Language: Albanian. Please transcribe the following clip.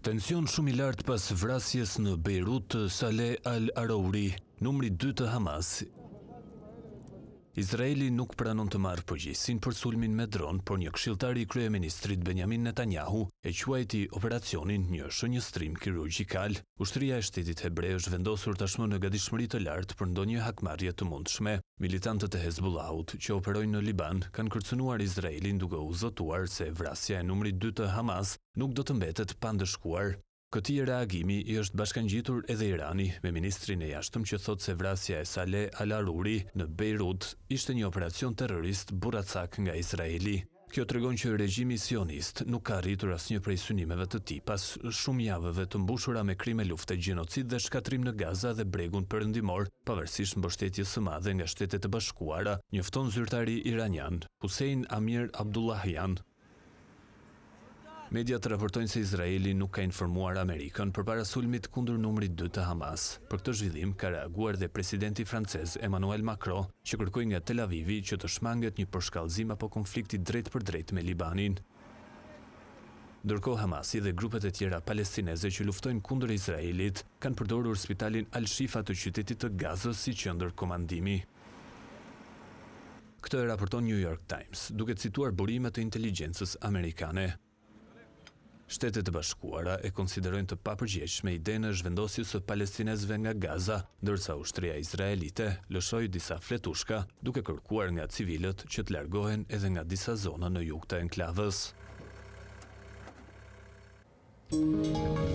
Tension shumë i lartë pas vrasjes në Beirut Saleh al-Arouri, numri 2 të Hamas, Izraeli nuk pranon të marë përgjisin për sulmin me dronë, por një këshiltari i Kryeministrit Benjamin Netanyahu e quajti operacionin një shënjë strim kirurgikal. Ushtria e shtetit hebrej është vendosur tashmë në gadishmëri të lartë për ndonjë hakmarje të mundshme. Militantët e Hezbollahut që operojnë në Liban kanë kërcënuar Izraelin duke u zotuar se vrasja e numrit 2 të Hamas nuk do të mbetet pandëshkuar. Këti reagimi i është bashkan gjitur edhe Irani me ministrin e jashtëm që thot se vrasja e Saleh Al-Aruri në Beirut ishte një operacion terrorist buracak nga Izraeli. Kjo të regon që regjimi sionist nuk ka rritur as një prej synimeve të ti pas shumë javëve të mbushura me krime lufte, luft e gjenocid dhe shkatrim në Gaza dhe bregun përëndimor, pavërsisht në bështetje së madhe nga shtetet e bashkuara, njëfton zyrtari Iranian, Husein Amir Abdullahian, Media të raportojnë se Izraeli nuk ka informuar Amerikën për parasulmit sulmit kundur numri 2 të Hamas. Për këtë zhvillim, ka reaguar dhe presidenti francez Emmanuel Macron, që kërkoj nga Tel Avivi që të shmanget një përshkallzim apo konflikti drejt për drejt me Libanin. Dërko Hamasi dhe grupet e tjera palestineze që luftojnë kundur Izraelit, kanë përdorur spitalin Al-Shifa të qytetit të Gazës si qëndër komandimi. Këtë e raporton New York Times, duke cituar burimet të inteligencës Amerikane. Shtetet e Bashkuara e konsiderojnë të papërgjegjshme idenë e zhvendosjes së palestinezëve nga Gaza, ndërsa ushtria izraelite lëshoi disa fletushka duke kërkuar nga civilët që të largohen edhe nga disa zona në jug të enklavës. Thank you.